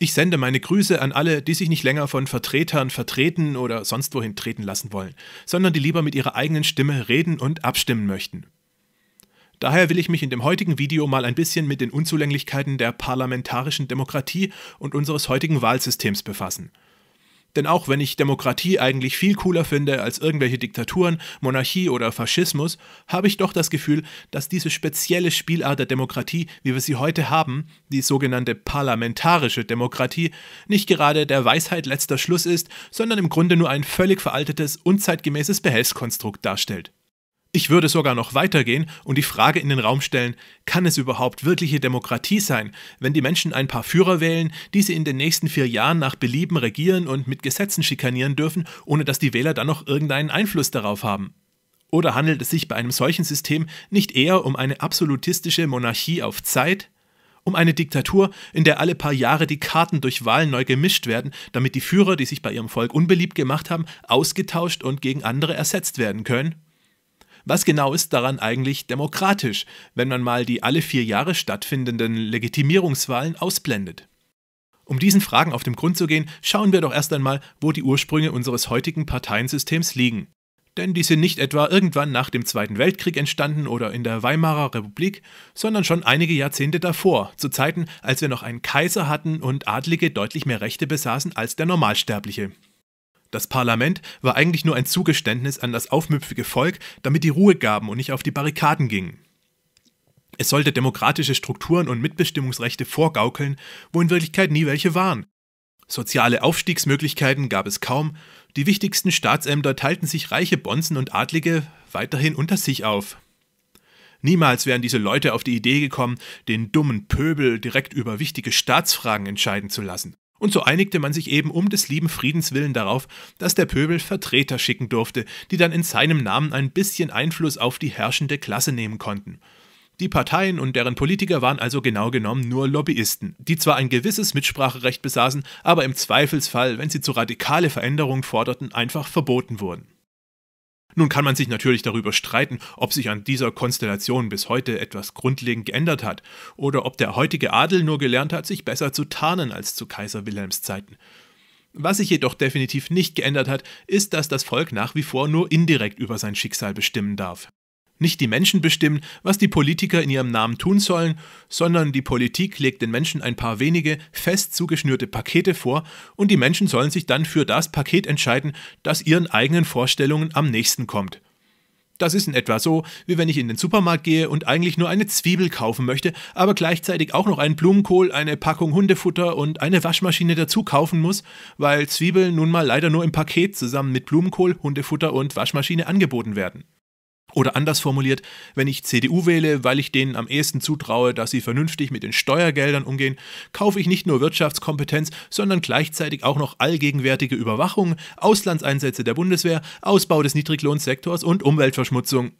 Ich sende meine Grüße an alle, die sich nicht länger von Vertretern vertreten oder sonst wohin treten lassen wollen, sondern die lieber mit ihrer eigenen Stimme reden und abstimmen möchten. Daher will ich mich in dem heutigen Video mal ein bisschen mit den Unzulänglichkeiten der parlamentarischen Demokratie und unseres heutigen Wahlsystems befassen – denn auch wenn ich Demokratie eigentlich viel cooler finde als irgendwelche Diktaturen, Monarchie oder Faschismus, habe ich doch das Gefühl, dass diese spezielle Spielart der Demokratie, wie wir sie heute haben, die sogenannte parlamentarische Demokratie, nicht gerade der Weisheit letzter Schluss ist, sondern im Grunde nur ein völlig veraltetes, unzeitgemäßes Behelfskonstrukt darstellt. Ich würde sogar noch weitergehen und die Frage in den Raum stellen, kann es überhaupt wirkliche Demokratie sein, wenn die Menschen ein paar Führer wählen, die sie in den nächsten vier Jahren nach Belieben regieren und mit Gesetzen schikanieren dürfen, ohne dass die Wähler dann noch irgendeinen Einfluss darauf haben? Oder handelt es sich bei einem solchen System nicht eher um eine absolutistische Monarchie auf Zeit? Um eine Diktatur, in der alle paar Jahre die Karten durch Wahlen neu gemischt werden, damit die Führer, die sich bei ihrem Volk unbeliebt gemacht haben, ausgetauscht und gegen andere ersetzt werden können? Was genau ist daran eigentlich demokratisch, wenn man mal die alle vier Jahre stattfindenden Legitimierungswahlen ausblendet? Um diesen Fragen auf den Grund zu gehen, schauen wir doch erst einmal, wo die Ursprünge unseres heutigen Parteiensystems liegen. Denn die sind nicht etwa irgendwann nach dem Zweiten Weltkrieg entstanden oder in der Weimarer Republik, sondern schon einige Jahrzehnte davor, zu Zeiten, als wir noch einen Kaiser hatten und Adlige deutlich mehr Rechte besaßen als der Normalsterbliche. Das Parlament war eigentlich nur ein Zugeständnis an das aufmüpfige Volk, damit die Ruhe gaben und nicht auf die Barrikaden gingen. Es sollte demokratische Strukturen und Mitbestimmungsrechte vorgaukeln, wo in Wirklichkeit nie welche waren. Soziale Aufstiegsmöglichkeiten gab es kaum, die wichtigsten Staatsämter teilten sich reiche Bonzen und Adlige weiterhin unter sich auf. Niemals wären diese Leute auf die Idee gekommen, den dummen Pöbel direkt über wichtige Staatsfragen entscheiden zu lassen. Und so einigte man sich eben um des lieben Friedens willen darauf, dass der Pöbel Vertreter schicken durfte, die dann in seinem Namen ein bisschen Einfluss auf die herrschende Klasse nehmen konnten. Die Parteien und deren Politiker waren also genau genommen nur Lobbyisten, die zwar ein gewisses Mitspracherecht besaßen, aber im Zweifelsfall, wenn sie zu radikale Veränderungen forderten, einfach verboten wurden. Nun kann man sich natürlich darüber streiten, ob sich an dieser Konstellation bis heute etwas grundlegend geändert hat oder ob der heutige Adel nur gelernt hat, sich besser zu tarnen als zu Kaiser Wilhelms Zeiten. Was sich jedoch definitiv nicht geändert hat, ist, dass das Volk nach wie vor nur indirekt über sein Schicksal bestimmen darf. Nicht die Menschen bestimmen, was die Politiker in ihrem Namen tun sollen, sondern die Politik legt den Menschen ein paar wenige fest zugeschnürte Pakete vor und die Menschen sollen sich dann für das Paket entscheiden, das ihren eigenen Vorstellungen am nächsten kommt. Das ist in etwa so, wie wenn ich in den Supermarkt gehe und eigentlich nur eine Zwiebel kaufen möchte, aber gleichzeitig auch noch einen Blumenkohl, eine Packung Hundefutter und eine Waschmaschine dazu kaufen muss, weil Zwiebeln nun mal leider nur im Paket zusammen mit Blumenkohl, Hundefutter und Waschmaschine angeboten werden. Oder anders formuliert, wenn ich CDU wähle, weil ich denen am ehesten zutraue, dass sie vernünftig mit den Steuergeldern umgehen, kaufe ich nicht nur Wirtschaftskompetenz, sondern gleichzeitig auch noch allgegenwärtige Überwachung, Auslandseinsätze der Bundeswehr, Ausbau des Niedriglohnsektors und Umweltverschmutzung.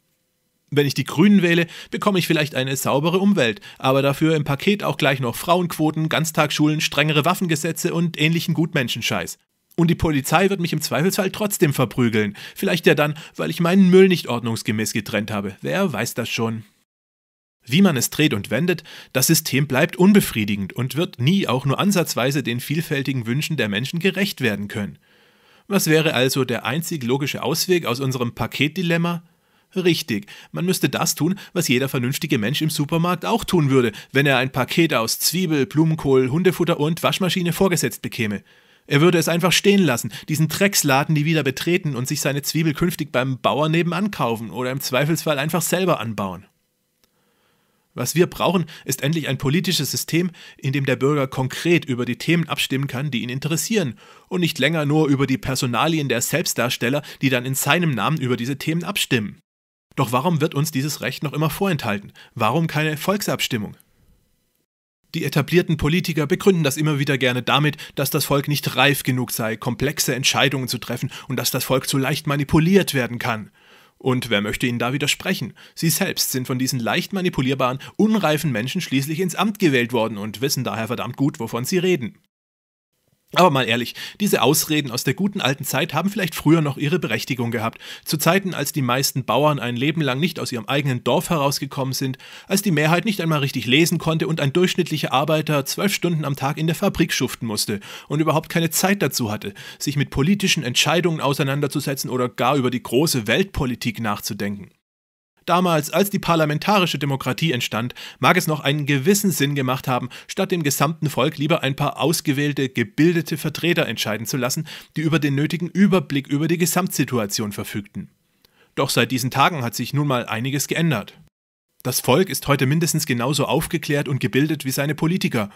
Wenn ich die Grünen wähle, bekomme ich vielleicht eine saubere Umwelt, aber dafür im Paket auch gleich noch Frauenquoten, Ganztagsschulen, strengere Waffengesetze und ähnlichen Gutmenschenscheiß. Und die Polizei wird mich im Zweifelsfall trotzdem verprügeln. Vielleicht ja dann, weil ich meinen Müll nicht ordnungsgemäß getrennt habe. Wer weiß das schon. Wie man es dreht und wendet, das System bleibt unbefriedigend und wird nie auch nur ansatzweise den vielfältigen Wünschen der Menschen gerecht werden können. Was wäre also der einzig logische Ausweg aus unserem Paketdilemma? Richtig, man müsste das tun, was jeder vernünftige Mensch im Supermarkt auch tun würde, wenn er ein Paket aus Zwiebel, Blumenkohl, Hundefutter und Waschmaschine vorgesetzt bekäme. Er würde es einfach stehen lassen, diesen Drecksladen nie wieder betreten und sich seine Zwiebel künftig beim Bauer nebenan kaufen oder im Zweifelsfall einfach selber anbauen. Was wir brauchen, ist endlich ein politisches System, in dem der Bürger konkret über die Themen abstimmen kann, die ihn interessieren, und nicht länger nur über die Personalien der Selbstdarsteller, die dann in seinem Namen über diese Themen abstimmen. Doch warum wird uns dieses Recht noch immer vorenthalten? Warum keine Volksabstimmung? Die etablierten Politiker begründen das immer wieder gerne damit, dass das Volk nicht reif genug sei, komplexe Entscheidungen zu treffen und dass das Volk zu leicht manipuliert werden kann. Und wer möchte Ihnen da widersprechen? Sie selbst sind von diesen leicht manipulierbaren, unreifen Menschen schließlich ins Amt gewählt worden und wissen daher verdammt gut, wovon sie reden. Aber mal ehrlich, diese Ausreden aus der guten alten Zeit haben vielleicht früher noch ihre Berechtigung gehabt. Zu Zeiten, als die meisten Bauern ein Leben lang nicht aus ihrem eigenen Dorf herausgekommen sind, als die Mehrheit nicht einmal richtig lesen konnte und ein durchschnittlicher Arbeiter zwölf Stunden am Tag in der Fabrik schuften musste und überhaupt keine Zeit dazu hatte, sich mit politischen Entscheidungen auseinanderzusetzen oder gar über die große Weltpolitik nachzudenken. Damals, als die parlamentarische Demokratie entstand, mag es noch einen gewissen Sinn gemacht haben, statt dem gesamten Volk lieber ein paar ausgewählte, gebildete Vertreter entscheiden zu lassen, die über den nötigen Überblick über die Gesamtsituation verfügten. Doch seit diesen Tagen hat sich nun mal einiges geändert. Das Volk ist heute mindestens genauso aufgeklärt und gebildet wie seine Politiker,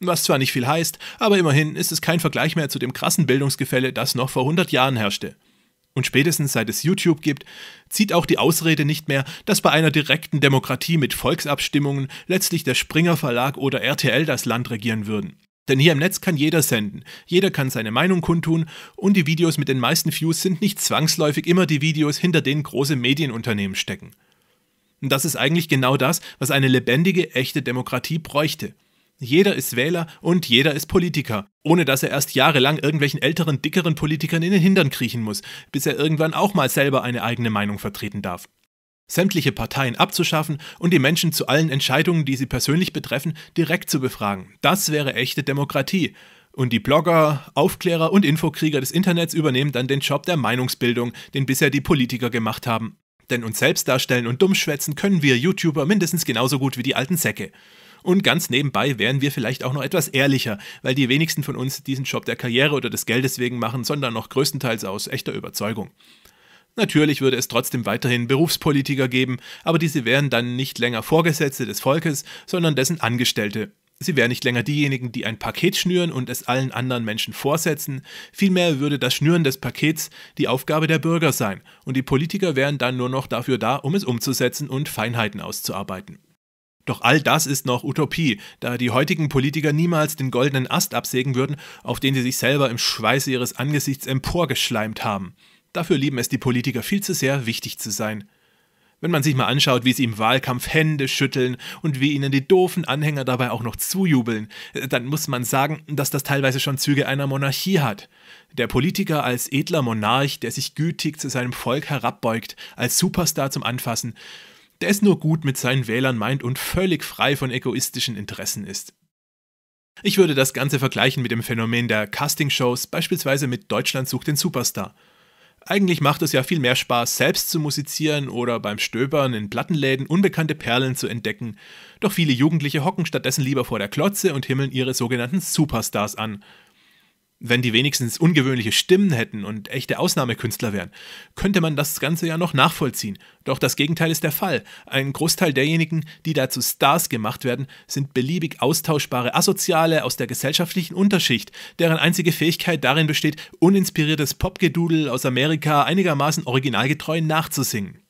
was zwar nicht viel heißt, aber immerhin ist es kein Vergleich mehr zu dem krassen Bildungsgefälle, das noch vor 100 Jahren herrschte. Und spätestens seit es YouTube gibt, zieht auch die Ausrede nicht mehr, dass bei einer direkten Demokratie mit Volksabstimmungen letztlich der Springer Verlag oder RTL das Land regieren würden. Denn hier im Netz kann jeder senden, jeder kann seine Meinung kundtun und die Videos mit den meisten Views sind nicht zwangsläufig immer die Videos, hinter denen große Medienunternehmen stecken. Und das ist eigentlich genau das, was eine lebendige, echte Demokratie bräuchte. Jeder ist Wähler und jeder ist Politiker, ohne dass er erst jahrelang irgendwelchen älteren, dickeren Politikern in den Hintern kriechen muss, bis er irgendwann auch mal selber eine eigene Meinung vertreten darf. Sämtliche Parteien abzuschaffen und die Menschen zu allen Entscheidungen, die sie persönlich betreffen, direkt zu befragen, das wäre echte Demokratie. Und die Blogger, Aufklärer und Infokrieger des Internets übernehmen dann den Job der Meinungsbildung, den bisher die Politiker gemacht haben. Denn uns selbst darstellen und dummschwätzen können wir YouTuber mindestens genauso gut wie die alten Säcke. Und ganz nebenbei wären wir vielleicht auch noch etwas ehrlicher, weil die wenigsten von uns diesen Job der Karriere oder des Geldes wegen machen, sondern noch größtenteils aus echter Überzeugung. Natürlich würde es trotzdem weiterhin Berufspolitiker geben, aber diese wären dann nicht länger Vorgesetzte des Volkes, sondern dessen Angestellte. Sie wären nicht länger diejenigen, die ein Paket schnüren und es allen anderen Menschen vorsetzen, vielmehr würde das Schnüren des Pakets die Aufgabe der Bürger sein, und die Politiker wären dann nur noch dafür da, um es umzusetzen und Feinheiten auszuarbeiten. Doch all das ist noch Utopie, da die heutigen Politiker niemals den goldenen Ast absägen würden, auf den sie sich selber im Schweiße ihres Angesichts emporgeschleimt haben. Dafür lieben es die Politiker viel zu sehr, wichtig zu sein. Wenn man sich mal anschaut, wie sie im Wahlkampf Hände schütteln und wie ihnen die doofen Anhänger dabei auch noch zujubeln, äh, dann muss man sagen, dass das teilweise schon Züge einer Monarchie hat. Der Politiker als edler Monarch, der sich gütig zu seinem Volk herabbeugt, als Superstar zum Anfassen, der es nur gut mit seinen Wählern meint und völlig frei von egoistischen Interessen ist. Ich würde das Ganze vergleichen mit dem Phänomen der Castingshows, beispielsweise mit Deutschland sucht den Superstar. Eigentlich macht es ja viel mehr Spaß, selbst zu musizieren oder beim Stöbern in Plattenläden unbekannte Perlen zu entdecken, doch viele Jugendliche hocken stattdessen lieber vor der Klotze und himmeln ihre sogenannten Superstars an. Wenn die wenigstens ungewöhnliche Stimmen hätten und echte Ausnahmekünstler wären, könnte man das Ganze ja noch nachvollziehen. Doch das Gegenteil ist der Fall. Ein Großteil derjenigen, die dazu Stars gemacht werden, sind beliebig austauschbare Asoziale aus der gesellschaftlichen Unterschicht, deren einzige Fähigkeit darin besteht, uninspiriertes Popgedudel aus Amerika einigermaßen originalgetreu nachzusingen.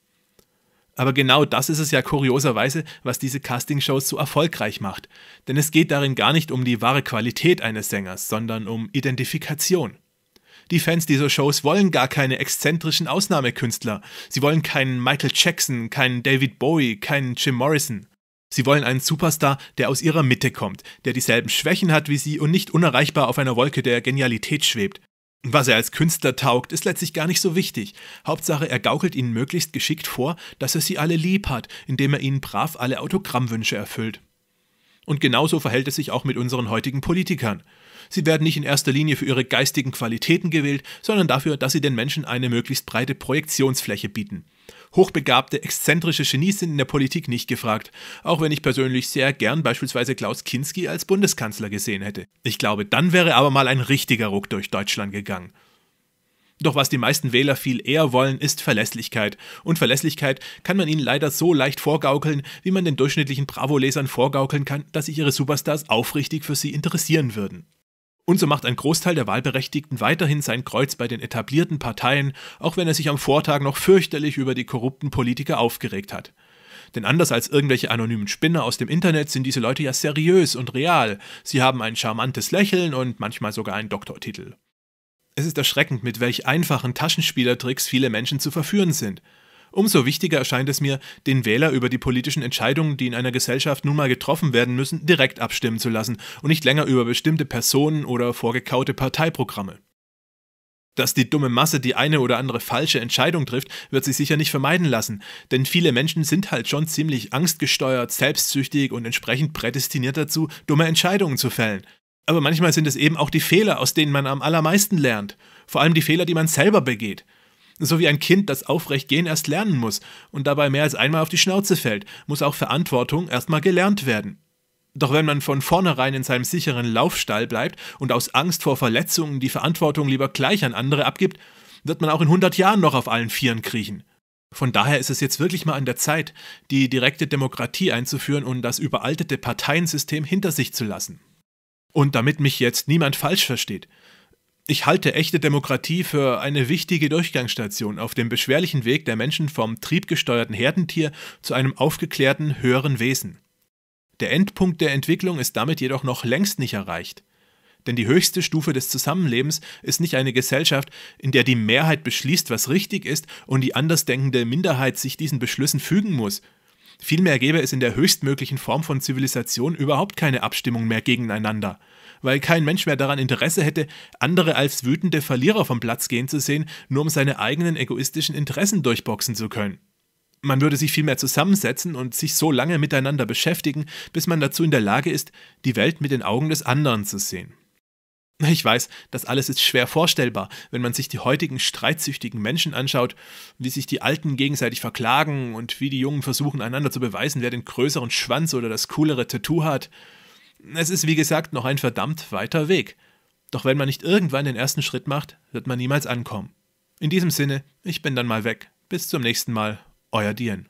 Aber genau das ist es ja kurioserweise, was diese Castingshows so erfolgreich macht. Denn es geht darin gar nicht um die wahre Qualität eines Sängers, sondern um Identifikation. Die Fans dieser Shows wollen gar keine exzentrischen Ausnahmekünstler. Sie wollen keinen Michael Jackson, keinen David Bowie, keinen Jim Morrison. Sie wollen einen Superstar, der aus ihrer Mitte kommt, der dieselben Schwächen hat wie sie und nicht unerreichbar auf einer Wolke der Genialität schwebt. Was er als Künstler taugt, ist letztlich gar nicht so wichtig. Hauptsache, er gaukelt ihnen möglichst geschickt vor, dass er sie alle lieb hat, indem er ihnen brav alle Autogrammwünsche erfüllt. Und genauso verhält es sich auch mit unseren heutigen Politikern. Sie werden nicht in erster Linie für ihre geistigen Qualitäten gewählt, sondern dafür, dass sie den Menschen eine möglichst breite Projektionsfläche bieten. Hochbegabte, exzentrische Genies sind in der Politik nicht gefragt, auch wenn ich persönlich sehr gern beispielsweise Klaus Kinski als Bundeskanzler gesehen hätte. Ich glaube, dann wäre aber mal ein richtiger Ruck durch Deutschland gegangen. Doch was die meisten Wähler viel eher wollen, ist Verlässlichkeit. Und Verlässlichkeit kann man ihnen leider so leicht vorgaukeln, wie man den durchschnittlichen Bravo-Lesern vorgaukeln kann, dass sich ihre Superstars aufrichtig für sie interessieren würden. Und so macht ein Großteil der Wahlberechtigten weiterhin sein Kreuz bei den etablierten Parteien, auch wenn er sich am Vortag noch fürchterlich über die korrupten Politiker aufgeregt hat. Denn anders als irgendwelche anonymen Spinner aus dem Internet sind diese Leute ja seriös und real. Sie haben ein charmantes Lächeln und manchmal sogar einen Doktortitel. Es ist erschreckend, mit welch einfachen Taschenspielertricks viele Menschen zu verführen sind. Umso wichtiger erscheint es mir, den Wähler über die politischen Entscheidungen, die in einer Gesellschaft nun mal getroffen werden müssen, direkt abstimmen zu lassen und nicht länger über bestimmte Personen oder vorgekaute Parteiprogramme. Dass die dumme Masse die eine oder andere falsche Entscheidung trifft, wird sich sicher nicht vermeiden lassen, denn viele Menschen sind halt schon ziemlich angstgesteuert, selbstsüchtig und entsprechend prädestiniert dazu, dumme Entscheidungen zu fällen. Aber manchmal sind es eben auch die Fehler, aus denen man am allermeisten lernt, vor allem die Fehler, die man selber begeht so wie ein Kind, das aufrecht gehen erst lernen muss und dabei mehr als einmal auf die Schnauze fällt, muss auch Verantwortung erstmal gelernt werden. Doch wenn man von vornherein in seinem sicheren Laufstall bleibt und aus Angst vor Verletzungen die Verantwortung lieber gleich an andere abgibt, wird man auch in 100 Jahren noch auf allen Vieren kriechen. Von daher ist es jetzt wirklich mal an der Zeit, die direkte Demokratie einzuführen und das überaltete Parteiensystem hinter sich zu lassen. Und damit mich jetzt niemand falsch versteht, ich halte echte Demokratie für eine wichtige Durchgangsstation auf dem beschwerlichen Weg der Menschen vom triebgesteuerten Herdentier zu einem aufgeklärten höheren Wesen. Der Endpunkt der Entwicklung ist damit jedoch noch längst nicht erreicht. Denn die höchste Stufe des Zusammenlebens ist nicht eine Gesellschaft, in der die Mehrheit beschließt, was richtig ist und die andersdenkende Minderheit sich diesen Beschlüssen fügen muss. Vielmehr gäbe es in der höchstmöglichen Form von Zivilisation überhaupt keine Abstimmung mehr gegeneinander weil kein Mensch mehr daran Interesse hätte, andere als wütende Verlierer vom Platz gehen zu sehen, nur um seine eigenen egoistischen Interessen durchboxen zu können. Man würde sich vielmehr zusammensetzen und sich so lange miteinander beschäftigen, bis man dazu in der Lage ist, die Welt mit den Augen des anderen zu sehen. Ich weiß, das alles ist schwer vorstellbar, wenn man sich die heutigen streitsüchtigen Menschen anschaut, wie sich die Alten gegenseitig verklagen und wie die Jungen versuchen, einander zu beweisen, wer den größeren Schwanz oder das coolere Tattoo hat. Es ist wie gesagt noch ein verdammt weiter Weg. Doch wenn man nicht irgendwann den ersten Schritt macht, wird man niemals ankommen. In diesem Sinne, ich bin dann mal weg. Bis zum nächsten Mal, euer Dien.